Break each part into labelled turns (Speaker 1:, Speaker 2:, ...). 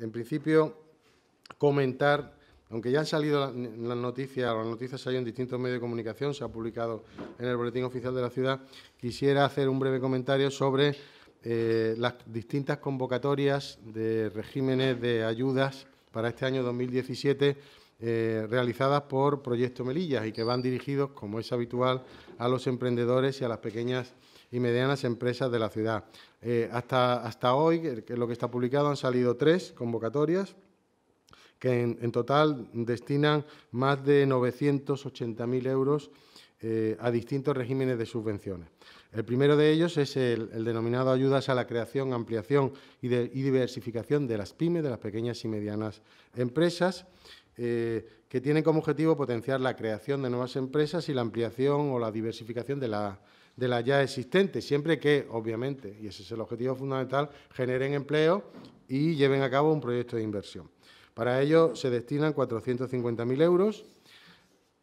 Speaker 1: en principio, comentar, aunque ya han salido las noticias, las noticias hay en distintos medios de comunicación, se ha publicado en el Boletín Oficial de la Ciudad, quisiera hacer un breve comentario sobre eh, las distintas convocatorias de regímenes de ayudas para este año 2017 eh, realizadas por Proyecto Melillas y que van dirigidos, como es habitual, a los emprendedores y a las pequeñas y medianas empresas de la ciudad. Eh, hasta, hasta hoy, lo que está publicado, han salido tres convocatorias que en, total destinan más de 980.000 euros eh, a distintos regímenes de subvenciones. El primero de ellos es el, denominado ayudas a la creación, ampliación y, diversificación de las pymes, de las pequeñas y medianas empresas, eh, que tienen como objetivo potenciar la creación de nuevas empresas y la ampliación o la diversificación de la de las ya existentes, siempre que, obviamente, y ese es el objetivo fundamental, generen empleo y lleven a cabo un proyecto de inversión. Para ello se destinan 450.000 euros.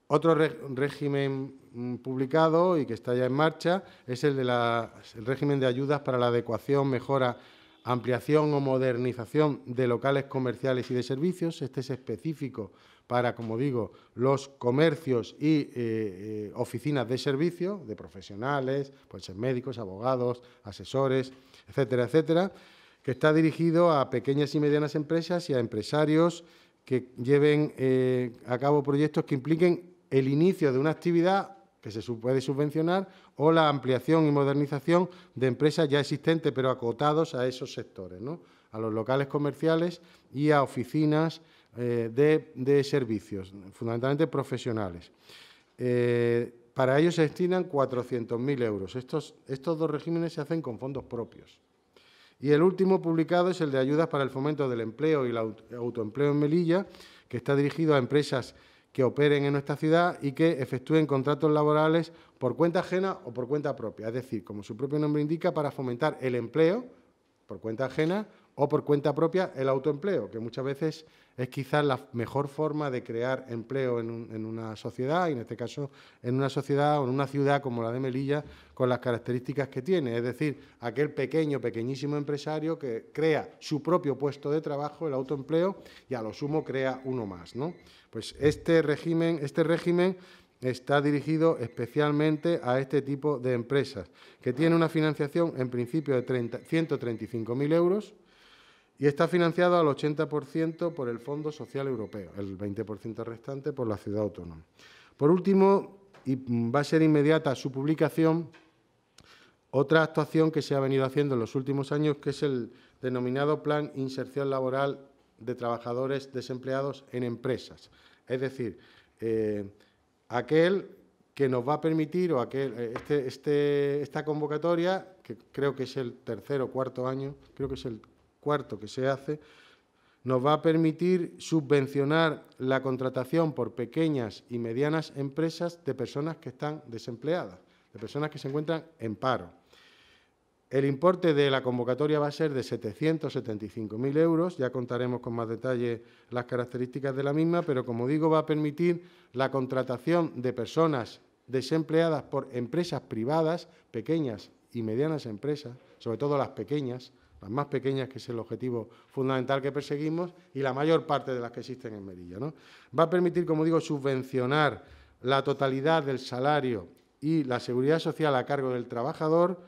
Speaker 1: Otro régimen mm, publicado y que está ya en marcha es el, de el régimen de ayudas para la adecuación, mejora ampliación o modernización de locales comerciales y de servicios. Este es específico para, como digo, los comercios y eh, eh, oficinas de servicio de profesionales, ser médicos, abogados, asesores, etcétera, etcétera, que está dirigido a pequeñas y medianas empresas y a empresarios que lleven eh, a cabo proyectos que impliquen el inicio de una actividad que se puede subvencionar o la ampliación y modernización de empresas ya existentes pero acotados a esos sectores, ¿no? a los locales comerciales y a oficinas eh, de, servicios, fundamentalmente profesionales. Eh, para ello se destinan 400.000 euros. Estos, estos dos regímenes se hacen con fondos propios. Y el último publicado es el de ayudas para el fomento del empleo y el autoempleo en Melilla, que está dirigido a empresas que operen en nuestra ciudad y que efectúen contratos laborales por cuenta ajena o por cuenta propia. Es decir, como su propio nombre indica, para fomentar el empleo por cuenta ajena o por cuenta propia el autoempleo, que muchas veces es quizás la mejor forma de crear empleo en, una sociedad, y en este caso en una sociedad o en una ciudad como la de Melilla, con las características que tiene. Es decir, aquel pequeño, pequeñísimo empresario que crea su propio puesto de trabajo, el autoempleo, y a lo sumo crea uno más. Pues este régimen, este régimen está dirigido especialmente a este tipo de empresas, que tiene una financiación en principio de 135.000 euros y está financiado al 80% por el Fondo Social Europeo, el 20% restante por la ciudad autónoma. Por último, y va a ser inmediata su publicación, otra actuación que se ha venido haciendo en los últimos años, que es el denominado Plan Inserción Laboral de Trabajadores Desempleados en Empresas. Es decir, eh, aquel que nos va a permitir, o aquel, eh, este, este, esta convocatoria, que creo que es el tercer o cuarto año, creo que es el cuarto que se hace, nos va a permitir subvencionar la contratación por pequeñas y medianas empresas de personas que están desempleadas, de personas que se encuentran en paro. El importe de la convocatoria va a ser de 775.000 euros, ya contaremos con más detalle las características de la misma, pero como digo, va a permitir la contratación de personas desempleadas por empresas privadas, pequeñas y medianas empresas, sobre todo las pequeñas, las más pequeñas, que es el objetivo fundamental que perseguimos, y la mayor parte de las que existen en Medilla. ¿no? Va a permitir, como digo, subvencionar la totalidad del salario y la seguridad social a cargo del trabajador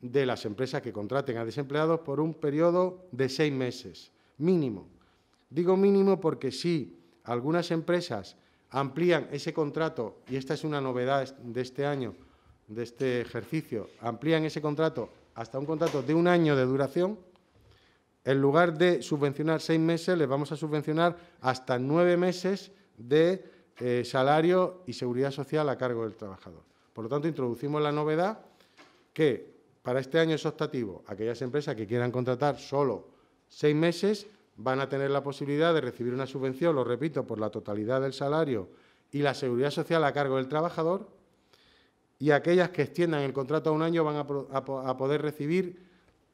Speaker 1: de las empresas que contraten a desempleados por un periodo de seis meses, mínimo. Digo mínimo porque si algunas empresas amplían ese contrato, y esta es una novedad de este año, de este ejercicio, amplían ese contrato hasta un contrato de un año de duración, en lugar de subvencionar seis meses, les vamos a subvencionar hasta nueve meses de eh, salario y seguridad social a cargo del trabajador. Por lo tanto, introducimos la novedad que para este año es optativo. Aquellas empresas que quieran contratar solo seis meses van a tener la posibilidad de recibir una subvención, lo repito, por la totalidad del salario y la seguridad social a cargo del trabajador y aquellas que extiendan el contrato a un año van a, poder recibir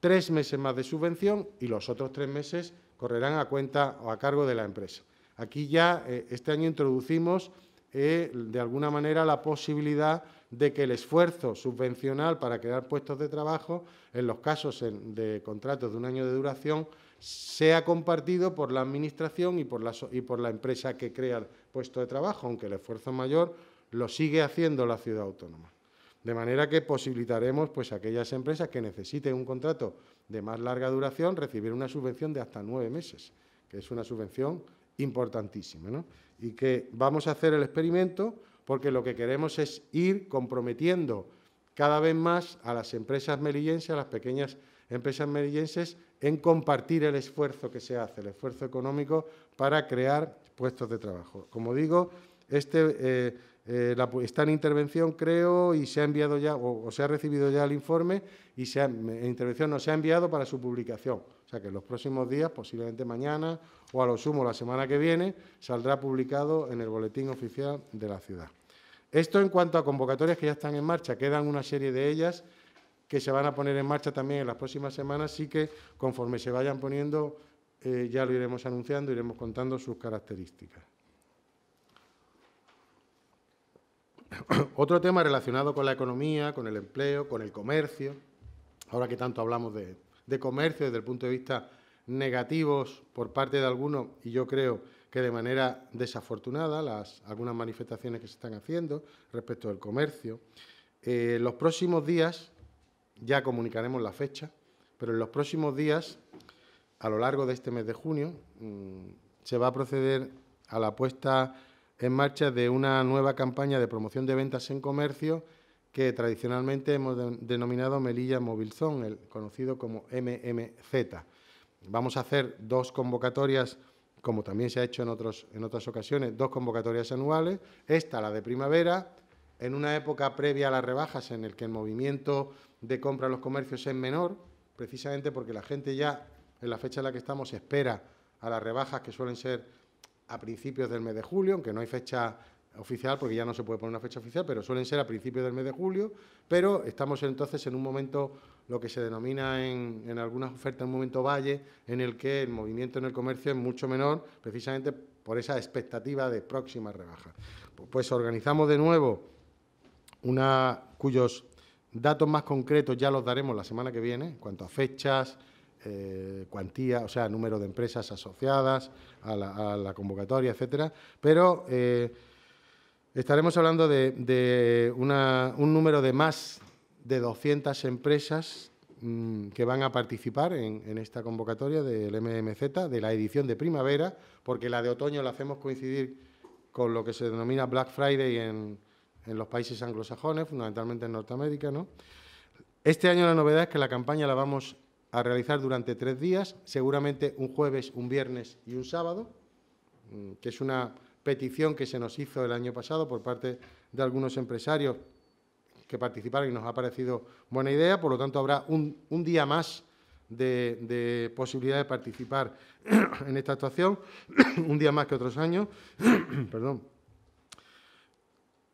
Speaker 1: tres meses más de subvención y los otros tres meses correrán a cuenta o a cargo de la empresa. Aquí ya eh, este año introducimos eh, de alguna manera la posibilidad de que el esfuerzo subvencional para crear puestos de trabajo, en los casos de contratos de un año de duración, sea compartido por la Administración y por la, y por la empresa que crea el puesto de trabajo, aunque el esfuerzo mayor lo sigue haciendo la ciudad autónoma. De manera que posibilitaremos pues, a aquellas empresas que necesiten un contrato de más larga duración recibir una subvención de hasta nueve meses, que es una subvención importantísima. Y que vamos a hacer el experimento porque lo que queremos es ir comprometiendo cada vez más a las empresas melillenses, a las pequeñas empresas melillenses, en compartir el esfuerzo que se hace, el esfuerzo económico para crear puestos de trabajo. Como digo, este, eh, eh, está en intervención, creo, y se ha enviado ya, o, se ha recibido ya el informe, y se en intervención no se ha enviado para su publicación. O sea que en los próximos días, posiblemente mañana o a lo sumo la semana que viene, saldrá publicado en el boletín oficial de la ciudad. Esto en cuanto a convocatorias que ya están en marcha, quedan una serie de ellas que se van a poner en marcha también en las próximas semanas, Así que conforme se vayan poniendo eh, ya lo iremos anunciando, iremos contando sus características. Otro tema relacionado con la economía, con el empleo, con el comercio, ahora que tanto hablamos de, comercio desde el punto de vista negativos por parte de algunos, y yo creo que de manera desafortunada, las, algunas manifestaciones que se están haciendo respecto del comercio. Eh, los próximos días, ya comunicaremos la fecha, pero en los próximos días, a lo largo de este mes de junio, mm, se va a proceder a la puesta en marcha de una nueva campaña de promoción de ventas en comercio que tradicionalmente hemos denominado Melilla Movilzón, el conocido como MMZ. Vamos a hacer dos convocatorias, como también se ha hecho en, en otras ocasiones, dos convocatorias anuales. Esta, la de primavera, en una época previa a las rebajas en el que el movimiento de compra en los comercios es menor, precisamente porque la gente ya en la fecha en la que estamos espera a las rebajas que suelen ser a principios del mes de julio, aunque no hay fecha oficial, porque ya no se puede poner una fecha oficial, pero suelen ser a principios del mes de julio, pero estamos entonces en un momento, lo que se denomina en, en algunas ofertas, un momento valle, en el que el movimiento en el comercio es mucho menor, precisamente por esa expectativa de próxima rebaja. Pues organizamos de nuevo una cuyos datos más concretos ya los daremos la semana que viene, en cuanto a fechas, eh, cuantía, o sea, número de empresas asociadas a la, convocatoria, etcétera, pero eh, estaremos hablando de, un número de más de 200 empresas mm, que van a participar en, esta convocatoria del MMZ, de la edición de primavera, porque la de otoño la hacemos coincidir con lo que se denomina Black Friday en, los países anglosajones, fundamentalmente en Norteamérica, Este año la novedad es que la campaña la vamos a realizar durante tres días, seguramente un jueves, un viernes y un sábado, mm, que es una petición que se nos hizo el año pasado por parte de algunos empresarios que participaron y nos ha parecido buena idea, por lo tanto habrá un, día más de, posibilidad de participar en esta actuación, un día más que otros años, perdón.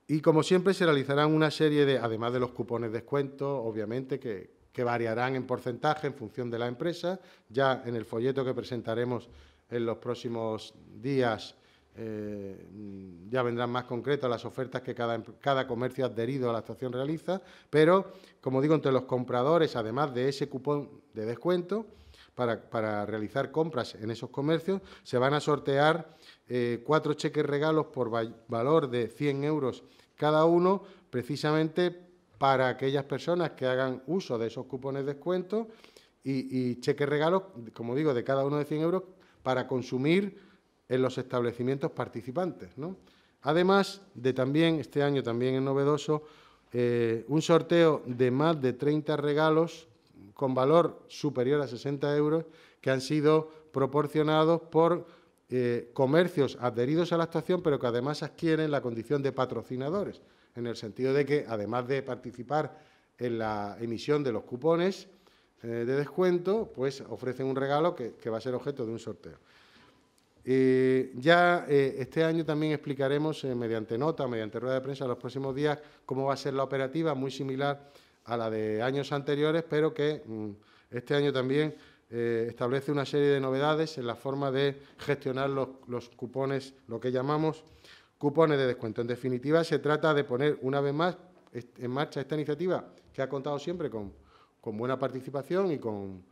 Speaker 1: Y como siempre se realizarán una serie de, además de los cupones de descuento, obviamente, que, que variarán en porcentaje en función de la empresa. Ya en el folleto que presentaremos en los próximos días eh, ya vendrán más concretas las ofertas que em-, cada, comercio adherido a la actuación realiza, pero, como digo, entre los compradores, además de ese cupón de descuento, para, realizar compras en esos comercios, se van a sortear eh, cuatro cheques regalos por valor de 100 euros cada uno, precisamente para aquellas personas que hagan uso de esos cupones de descuento y, cheques regalos, como digo, de cada uno de 100 euros para consumir en los establecimientos participantes. Además de también, este año también es novedoso, eh, un sorteo de más de 30 regalos con valor superior a 60 euros que han sido proporcionados por eh, comercios adheridos a la actuación, pero que además adquieren la condición de patrocinadores en el sentido de que, además de participar en la emisión de los cupones eh, de descuento, pues ofrecen un regalo que, va a ser objeto de un sorteo. ya eh, este año también explicaremos eh, mediante nota, mediante rueda de prensa, en los próximos días cómo va a ser la operativa, muy similar a la de años anteriores, pero que mm, este año también establece una serie de novedades en la forma de gestionar los cupones, lo que llamamos cupones de descuento. En definitiva, se trata de poner una vez más en marcha esta iniciativa que ha contado siempre con, buena participación y con,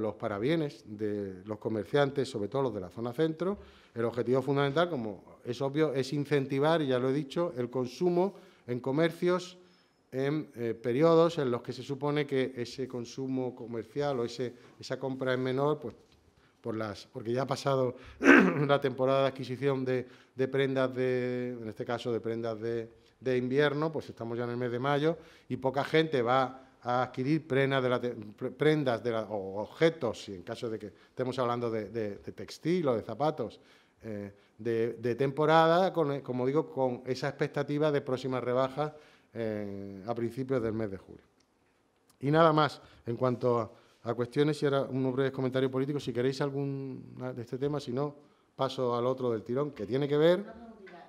Speaker 1: los parabienes de los comerciantes, sobre todo los de la zona centro. El objetivo fundamental, como es obvio, es incentivar, y ya lo he dicho, el consumo en comercios en eh, periodos en los que se supone que ese consumo comercial o ese, esa compra es menor, pues las, porque ya ha pasado la temporada de adquisición de, prendas de, en este caso de prendas de, invierno, pues estamos ya en el mes de mayo y poca gente va a adquirir prendas de prendas de o objetos, si en caso de que estemos hablando de, textil o de zapatos, eh, de, temporada, con, eh, como digo, con esa expectativa de próximas rebajas eh, a principios del mes de julio. Y nada más en cuanto a a cuestiones y ahora unos breve comentarios político, Si queréis algún ah, de este tema, si no, paso al otro del tirón, que tiene que ver... ¿Del plan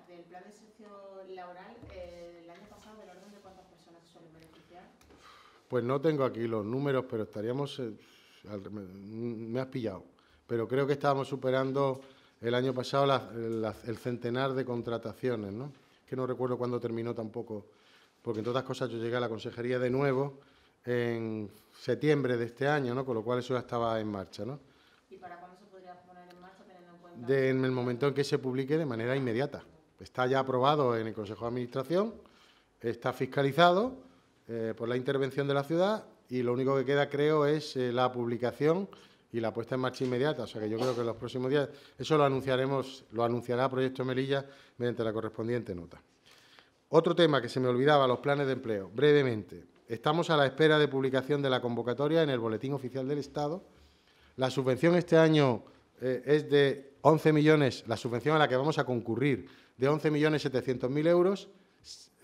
Speaker 1: de laboral eh, el año pasado, orden de cuántas personas se beneficiar? Pues no tengo aquí los números, pero estaríamos... Eh, me has pillado. Pero creo que estábamos superando el año pasado el centenar de contrataciones, ¿no? Que no recuerdo cuándo terminó tampoco, porque en todas cosas yo llegué a la consejería de nuevo en septiembre de este año, ¿no? con lo cual eso ya estaba en marcha. ¿no? ¿Y para cuándo se podría poner en marcha en el momento en que se publique de manera inmediata. Está ya aprobado en el Consejo de Administración, está fiscalizado eh, por la intervención de la ciudad y lo único que queda, creo, es eh, la publicación y la puesta en marcha inmediata. O sea que yo creo que en los próximos días, eso lo anunciaremos, lo anunciará Proyecto Melilla mediante la correspondiente nota. Otro tema que se me olvidaba, los planes de empleo. Brevemente, Estamos a la espera de publicación de la convocatoria en el Boletín Oficial del Estado. La subvención este año eh, es de 11 millones, la subvención a la que vamos a concurrir, de 11.700.000 euros,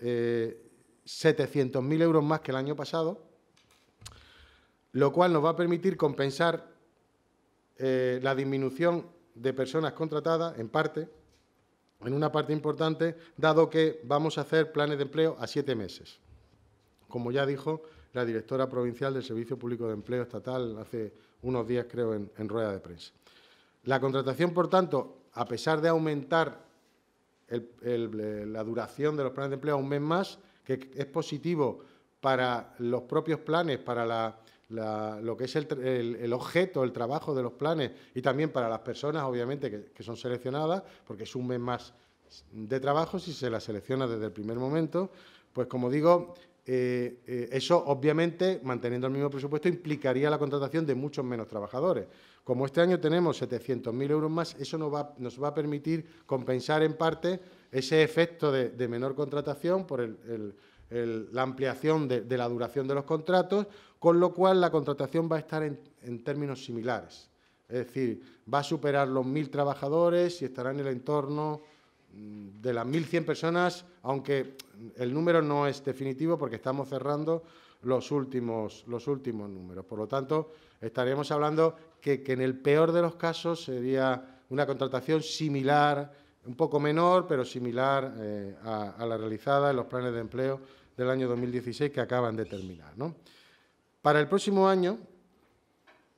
Speaker 1: eh, 700.000 euros más que el año pasado, lo cual nos va a permitir compensar eh, la disminución de personas contratadas, en parte, en una parte importante, dado que vamos a hacer planes de empleo a siete meses. Como ya dijo la directora provincial del Servicio Público de Empleo Estatal hace unos días, creo, en, rueda de prensa. La contratación, por tanto, a pesar de aumentar la duración de los planes de empleo a un mes más, que es positivo para los propios planes, para lo que es el, objeto, el trabajo de los planes y también para las personas, obviamente, que, que, son seleccionadas, porque es un mes más de trabajo si se las selecciona desde el primer momento, pues como digo, eh, eh, eso obviamente, manteniendo el mismo presupuesto, implicaría la contratación de muchos menos trabajadores. Como este año tenemos 700.000 euros más, eso nos va, a permitir compensar en parte ese efecto de, menor contratación por la ampliación de, la duración de los contratos, con lo cual la contratación va a estar en, términos similares. Es decir, va a superar los 1.000 trabajadores y estará en el entorno Mm, de las 1.100 personas, aunque el número no es definitivo porque estamos cerrando los últimos, los últimos números. Por lo tanto, estaríamos hablando que, en el peor de los casos sería una contratación similar, un poco menor, pero similar eh, a, la realizada en los planes de empleo del año 2016 que acaban de terminar. Para el próximo año,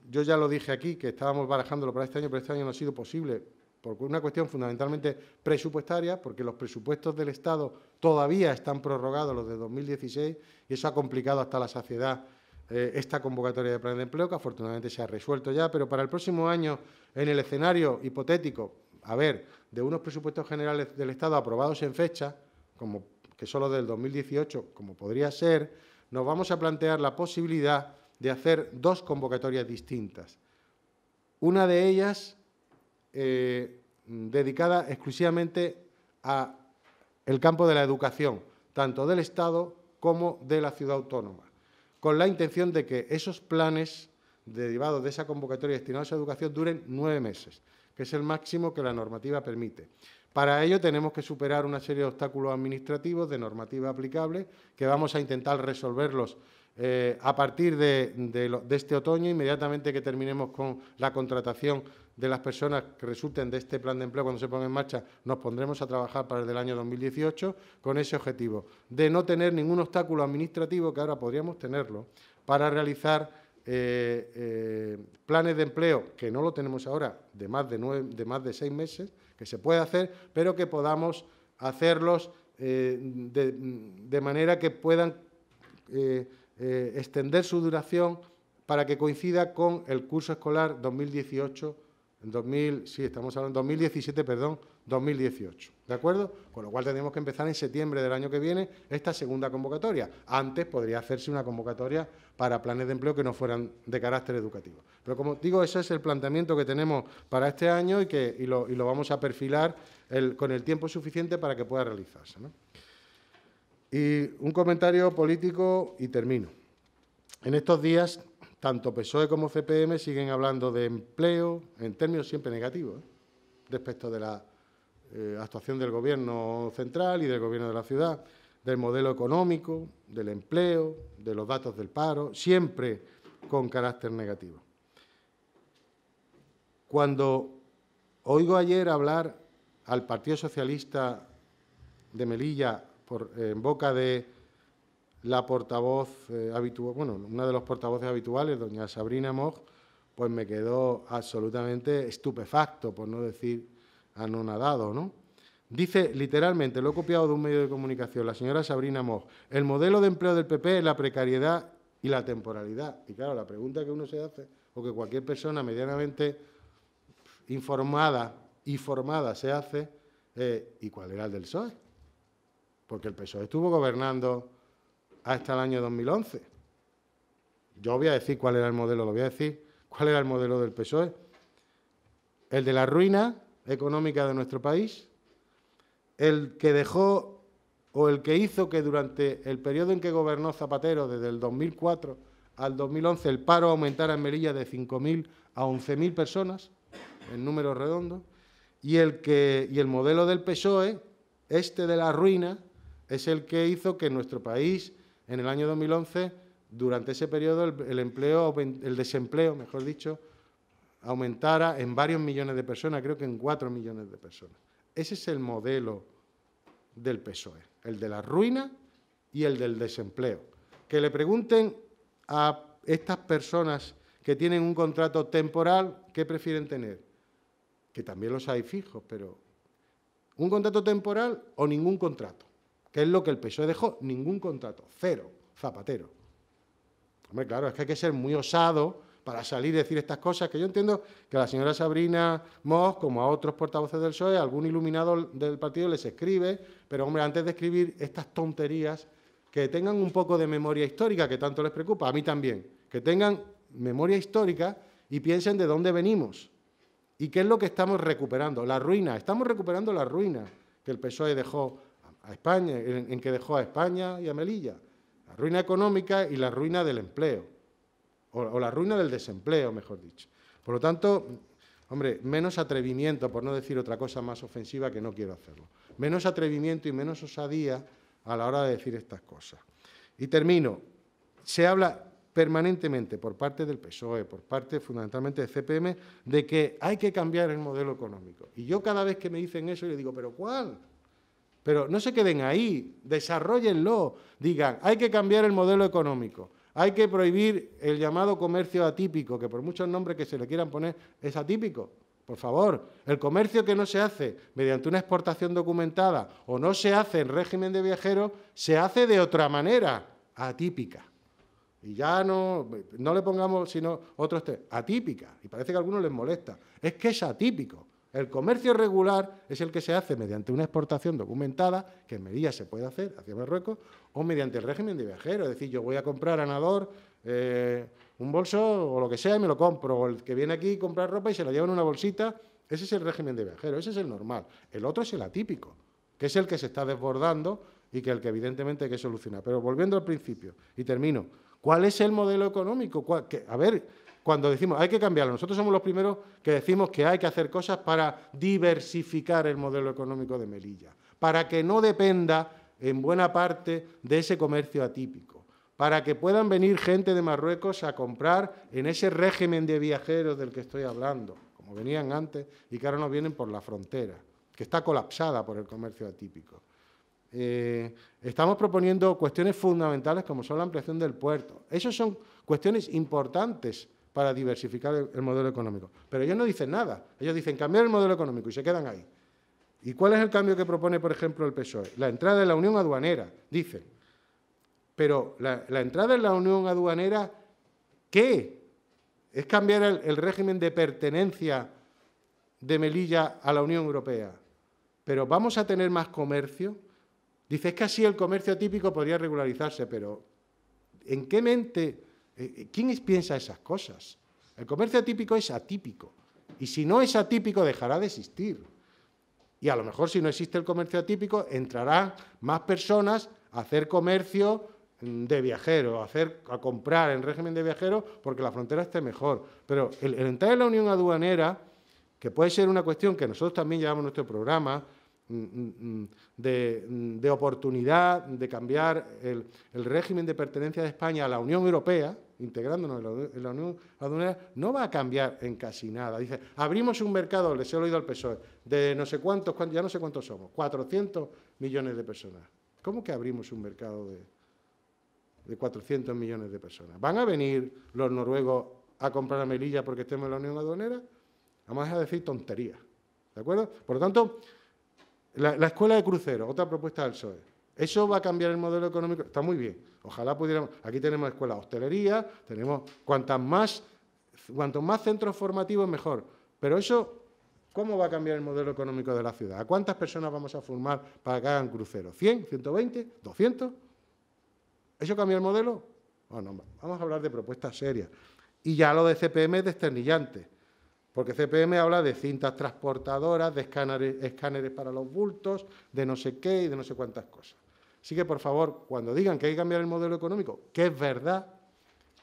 Speaker 1: yo ya lo dije aquí, que estábamos barajándolo para este año, pero este año no ha sido posible por una cuestión fundamentalmente presupuestaria, porque los presupuestos del Estado todavía están prorrogados, los de 2016, y eso ha complicado hasta la saciedad eh, esta convocatoria de plan de empleo, que afortunadamente se ha resuelto ya, pero para el próximo año, en el escenario hipotético, a ver, de unos presupuestos generales del Estado aprobados en fecha, como que son los del 2018, como podría ser, nos vamos a plantear la posibilidad de hacer dos convocatorias distintas. Una de ellas eh, dedicada exclusivamente a el campo de la educación, tanto del Estado como de la ciudad autónoma, con la intención de que esos planes derivados de esa convocatoria destinada a educación duren nueve meses, que es el máximo que la normativa permite. Para ello tenemos que superar una serie de obstáculos administrativos de normativa aplicable que vamos a intentar resolverlos eh, a partir de, este otoño, inmediatamente que terminemos con la contratación de las personas que resulten de este plan de empleo cuando se ponga en marcha, nos pondremos a trabajar para el del año 2018 con ese objetivo de no tener ningún obstáculo administrativo, que ahora podríamos tenerlo, para realizar eh, eh, planes de empleo, que no lo tenemos ahora, de más de, más de seis meses, que se puede hacer, pero que podamos hacerlos eh, de, manera que puedan extender su duración para que coincida con el curso escolar 2018 en 2000, sí, estamos hablando 2017, perdón, 2018, ¿de acuerdo? Con lo cual tendríamos que empezar en septiembre del año que viene esta segunda convocatoria. Antes podría hacerse una convocatoria para planes de empleo que no fueran de carácter educativo. Pero como digo, ese es el planteamiento que tenemos para este año y que lo, vamos a perfilar con el tiempo suficiente para que pueda realizarse. Y un comentario político y termino. En estos días tanto PSOE como CPM siguen hablando de empleo en términos siempre negativos ¿eh? respecto de la eh, actuación del Gobierno central y del Gobierno de la ciudad, del modelo económico, del empleo, de los datos del paro, siempre con carácter negativo. Cuando oigo ayer hablar al Partido Socialista de Melilla en boca de la portavoz eh, habitual, bueno, una de los portavoces habituales, doña Sabrina Moch... pues me quedó absolutamente estupefacto, por no decir anonadado, ¿no? Dice literalmente, lo he copiado de un medio de comunicación, la señora Sabrina Moch... el modelo de empleo del PP es la precariedad y la temporalidad. Y claro, la pregunta que uno se hace, o que cualquier persona medianamente informada y formada se hace, eh, ¿y cuál era el del PSOE? Porque el PSOE estuvo gobernando hasta el año 2011. Yo voy a decir cuál era el modelo, lo voy a decir. ¿Cuál era el modelo del PSOE? El de la ruina económica de nuestro país, el que dejó o el que hizo que durante el periodo en que gobernó Zapatero, desde el 2004 al 2011, el paro aumentara en Melilla de 5.000 a 11.000 personas, en números redondos, y el, que, y el modelo del PSOE, este de la ruina, es el que hizo que nuestro país en el año 2011, durante ese periodo, el, desempleo, mejor dicho, aumentara en varios millones de personas, creo que en cuatro millones de personas. Ese es el modelo del PSOE, el de la ruina y el del desempleo. Que le pregunten a estas personas que tienen un contrato temporal, ¿qué prefieren tener? Que también los hay fijos, pero ¿un contrato temporal o ningún contrato? ¿Qué es lo que el PSOE dejó, ningún contrato, cero, Zapatero. Hombre, claro, es que hay que ser muy osado para salir y decir estas cosas, que yo entiendo que a la señora Sabrina Moss, como a otros portavoces del PSOE, algún iluminado del partido les escribe, pero hombre, antes de escribir estas tonterías, que tengan un poco de memoria histórica, que tanto les preocupa, a mí también, que tengan memoria histórica y piensen de dónde venimos y qué es lo que estamos recuperando, la ruina, estamos recuperando la ruina que el PSOE dejó a España, en, que dejó a España y a Melilla. La ruina económica y la ruina del empleo, o, la ruina del desempleo, mejor dicho. Por lo tanto, hombre, menos atrevimiento, por no decir otra cosa más ofensiva que no quiero hacerlo. Menos atrevimiento y menos osadía a la hora de decir estas cosas. Y termino. Se habla permanentemente por parte del PSOE, por parte fundamentalmente del CPM, de que hay que cambiar el modelo económico. Y yo cada vez que me dicen eso, yo digo, ¿pero cuál? Pero no se queden ahí, desarrollenlo. Digan, hay que cambiar el modelo económico, hay que prohibir el llamado comercio atípico, que por muchos nombres que se le quieran poner es atípico. Por favor, el comercio que no se hace mediante una exportación documentada o no se hace en régimen de viajeros, se hace de otra manera, atípica. Y ya no, no le pongamos sino otros atípica. Y parece que a algunos les molesta. Es que es atípico. El comercio regular es el que se hace mediante una exportación documentada, que en medida se puede hacer hacia Marruecos, o mediante el régimen de viajero. Es decir, yo voy a comprar a Nador eh, un bolso o lo que sea y me lo compro. O el que viene aquí a comprar ropa y se la lleva en una bolsita. Ese es el régimen de viajero, ese es el normal. El otro es el atípico, que es el que se está desbordando y que el que evidentemente hay que solucionar. Pero volviendo al principio, y termino, ¿cuál es el modelo económico? a ver, cuando decimos hay que cambiarlo, nosotros somos los primeros que decimos que hay que hacer cosas para diversificar el modelo económico de Melilla, para que no dependa en buena parte de ese comercio atípico, para que puedan venir gente de Marruecos a comprar en ese régimen de viajeros del que estoy hablando, como venían antes y que ahora no vienen por la frontera, que está colapsada por el comercio atípico. Eh, estamos proponiendo cuestiones fundamentales como son la ampliación del puerto. Esas son cuestiones importantes para diversificar el, modelo económico. Pero ellos no dicen nada, ellos dicen cambiar el modelo económico y se quedan ahí. ¿Y cuál es el cambio que propone, por ejemplo, el PSOE? La entrada en la unión aduanera, dicen. Pero la, entrada en la unión aduanera, ¿qué? ¿Es cambiar el, régimen de pertenencia de Melilla a la Unión Europea? ¿Pero vamos a tener más comercio? Dices que así el comercio típico podría regularizarse, pero ¿en qué mente eh, eh, ¿Quién piensa esas cosas? El comercio atípico es atípico. Y si no es atípico, dejará de existir. Y a lo mejor si no existe el comercio atípico, entrarán más personas a hacer comercio mm, de viajero, a, comprar en régimen de viajero, porque la frontera esté mejor. Pero el, el entrar en la unión aduanera, que puede ser una cuestión que nosotros también llevamos en nuestro programa, Mm, mm, mm, de, de oportunidad de cambiar el, régimen de pertenencia de España a la Unión Europea, integrándonos en la, Unión Aduanera, no va a cambiar en casi nada. Dice, abrimos un mercado, les he oído al PSOE, de no sé cuántos, ya no sé cuántos somos, 400 millones de personas. ¿Cómo que abrimos un mercado de, de 400 millones de personas? ¿Van a venir los noruegos a comprar a Melilla porque estemos en la Unión Aduanera? Vamos a decir tonterías. ¿De acuerdo? Por lo tanto, la, escuela de crucero otra propuesta del PSOE. ¿Eso va a cambiar el modelo económico? Está muy bien. Ojalá pudiéramos. Aquí tenemos escuelas de hostelería, tenemos cuantas más, cuantos más centros formativos mejor. Pero eso, ¿cómo va a cambiar el modelo económico de la ciudad? ¿A cuántas personas vamos a formar para que hagan cruceros? ¿100? ¿120? ¿200? ¿Eso cambia el modelo? vamos a hablar de propuestas serias. Y ya lo de CPM es desternillante. Porque CPM habla de cintas transportadoras, de escáneres, para los bultos, de no sé qué y de no sé cuántas cosas. Así que, por favor, cuando digan que hay que cambiar el modelo económico, que es verdad,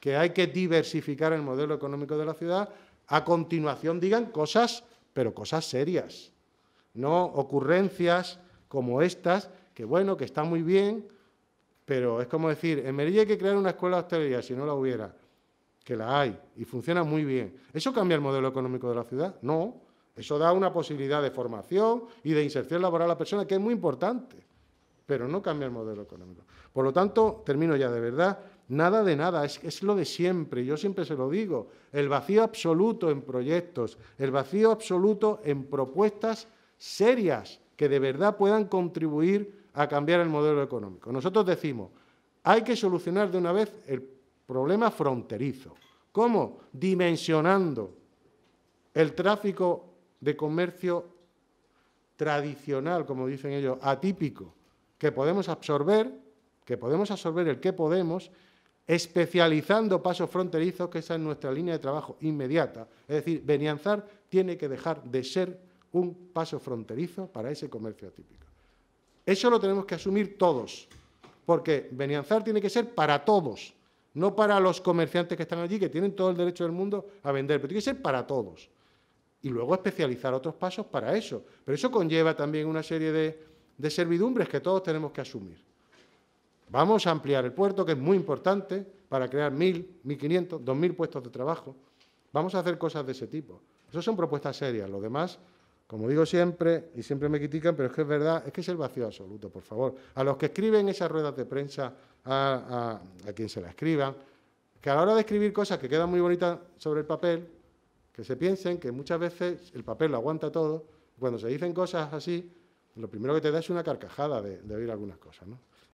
Speaker 1: que hay que diversificar el modelo económico de la ciudad, a continuación digan cosas, pero cosas serias, no ocurrencias como estas, que bueno, que está muy bien, pero es como decir, en Merilla hay que crear una escuela de hostelería, si no la hubiera que la hay y funciona muy bien. ¿Eso cambia el modelo económico de la ciudad? No. Eso da una posibilidad de formación y de inserción laboral a la persona que es muy importante, pero no cambia el modelo económico. Por lo tanto, termino ya de verdad, nada de nada, es, es lo de siempre, yo siempre se lo digo, el vacío absoluto en proyectos, el vacío absoluto en propuestas serias que de verdad puedan contribuir a cambiar el modelo económico. Nosotros decimos, hay que solucionar de una vez el problema fronterizo. ¿Cómo? Dimensionando el tráfico de comercio tradicional, como dicen ellos, atípico, que podemos absorber, que podemos absorber el que podemos, especializando pasos fronterizos, que esa es nuestra línea de trabajo inmediata. Es decir, Benianzar tiene que dejar de ser un paso fronterizo para ese comercio atípico. Eso lo tenemos que asumir todos, porque Benianzar tiene que ser para todos, no para los comerciantes que están allí, que tienen todo el derecho del mundo a vender, pero tiene que ser para todos. Y luego especializar otros pasos para eso. Pero eso conlleva también una serie de, servidumbres que todos tenemos que asumir. Vamos a ampliar el puerto, que es muy importante, para crear 1.000, 1.500, 2.000 puestos de trabajo. Vamos a hacer cosas de ese tipo. Esas son propuestas serias. Lo demás como digo siempre, y siempre me critican, pero es que es verdad, es que es el vacío absoluto, por favor. A los que escriben esas ruedas de prensa, a, quien se las escriban, que a la hora de escribir cosas que quedan muy bonitas sobre el papel, que se piensen que muchas veces el papel lo aguanta todo, cuando se dicen cosas así, lo primero que te da es una carcajada de, de oír algunas cosas, ¿no?